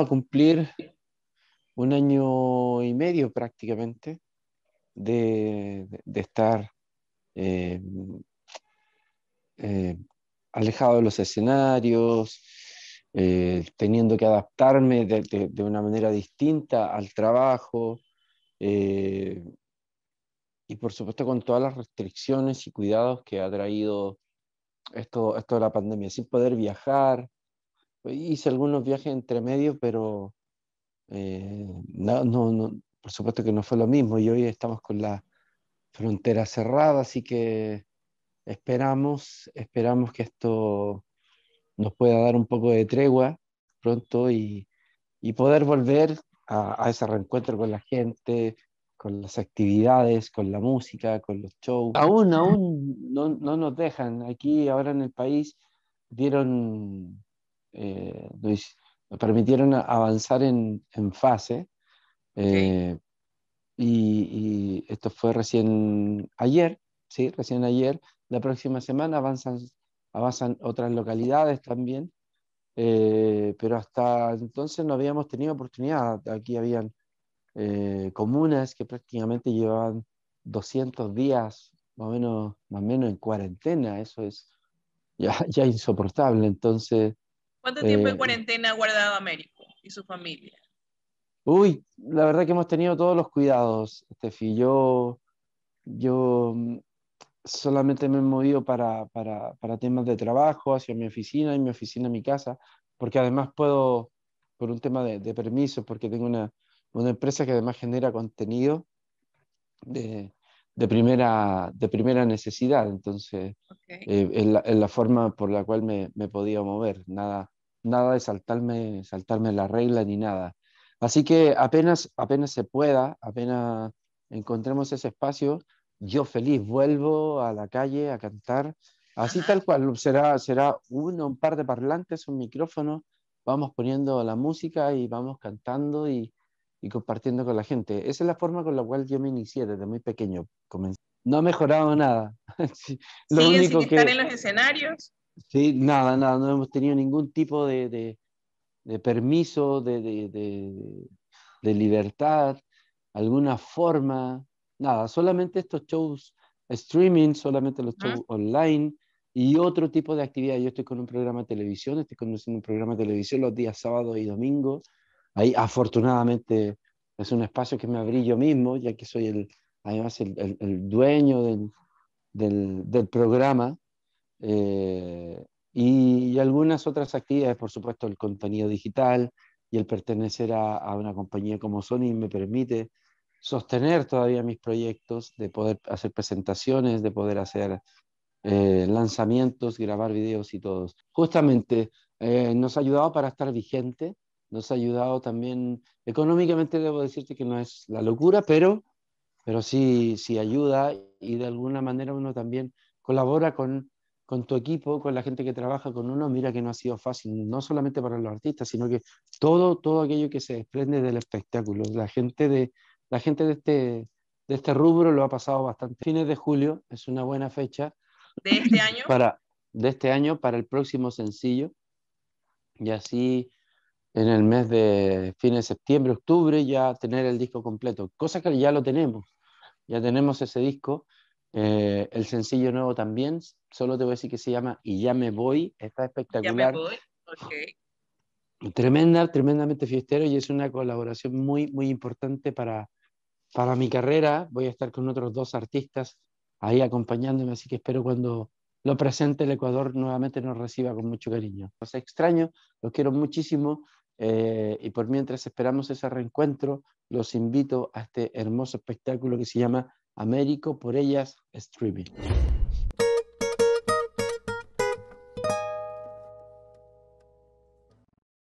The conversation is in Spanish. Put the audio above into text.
a cumplir un año y medio prácticamente de, estar eh, eh, alejado de los escenarios, eh, teniendo que adaptarme de, una manera distinta al trabajo y por supuesto con todas las restricciones y cuidados que ha traído esto, esto de la pandemia, sin poder viajar, Hice algunos viajes entre medio, pero eh, no, no, por supuesto que no fue lo mismo. Y hoy estamos con la frontera cerrada, así que esperamos, esperamos que esto nos pueda dar un poco de tregua pronto y, y poder volver a, a, ese reencuentro con la gente, con las actividades, con la música, con los shows. Aún, aún no, no nos dejan. Aquí ahora en el país dieron nos eh, permitieron avanzar en, fase. Eh, y, esto fue recién ayer, sí, recién ayer. La próxima semana avanzan, avanzan otras localidades también, eh, pero hasta entonces no habíamos tenido oportunidad. Aquí habían comunas que prácticamente llevaban 200 días más o menos, más o menos en cuarentena, eso es ya insoportable. Entonces, ¿Cuánto eh, tiempo de en eh. cuarentena ha guardado Américo y su familia? Uy, la verdad que hemos tenido todos los cuidados, Estefi. Yo, yo mm, solamente me he movido para, temas de trabajo, hacia mi oficina y mi oficina a mi casa, porque además puedo, por un tema de, de permisos, porque tengo una, empresa que además genera contenido de, primera, de primera necesidad, entonces eh, es, la, forma por la cual me, me podía mover, nada, nada de saltarme, saltarme la regla ni nada. Así que apenas, apenas se pueda, apenas encontremos ese espacio, yo feliz vuelvo a la calle a cantar, así tal cual, será, será uno, un par de parlantes, un micrófono, vamos poniendo la música y vamos cantando y, compartiendo con la gente. Esa es la forma con la cual yo me inicié desde muy pequeño. No ha mejorado nada. lo único que... estar en los escenarios? Sí, nada, nada, no hemos tenido ningún tipo de, de, permiso, de, de, libertad, alguna forma, nada, solamente estos shows streaming, solamente los shows online y otro tipo de actividad. Yo estoy con un programa de televisión, estoy conduciendo un programa de televisión los días sábado y domingo, Ahí afortunadamente es un espacio que me abrí yo mismo, ya que soy el, además el, dueño del, del, programa. Eh, y algunas otras actividades, por supuesto, el contenido digital y el pertenecer a, una compañía como Sony me permite sostener todavía mis proyectos, de poder hacer presentaciones, de poder hacer eh, lanzamientos, grabar videos y todo. Justamente eh, nos ha ayudado para estar vigente, nos ha ayudado también económicamente, debo decirte que no es la locura, pero, pero sí, sí ayuda y de alguna manera uno también colabora con con tu equipo, con la gente que trabaja con uno, mira que no ha sido fácil, no solamente para los artistas, sino que todo, todo aquello que se desprende del espectáculo. La gente de, la gente de este, de este rubro lo ha pasado bastante. Fines de julio es una buena fecha. ¿De este año? Para, de este año para el próximo sencillo. Y así en el mes de fines de septiembre, octubre, ya tener el disco completo. Cosa que ya lo tenemos. Ya tenemos ese disco eh, el sencillo nuevo también, solo te voy a decir que se llama Y ya me voy, está espectacular. Tremenda, tremendamente fiestero y es una colaboración muy, muy importante para, para mi carrera. Voy a estar con otros dos artistas ahí acompañándome, así que espero cuando lo presente el Ecuador nuevamente nos reciba con mucho cariño. Los extraño, los quiero muchísimo eh, y por mientras esperamos ese reencuentro, los invito a este hermoso espectáculo que se llama Américo por ellas streaming.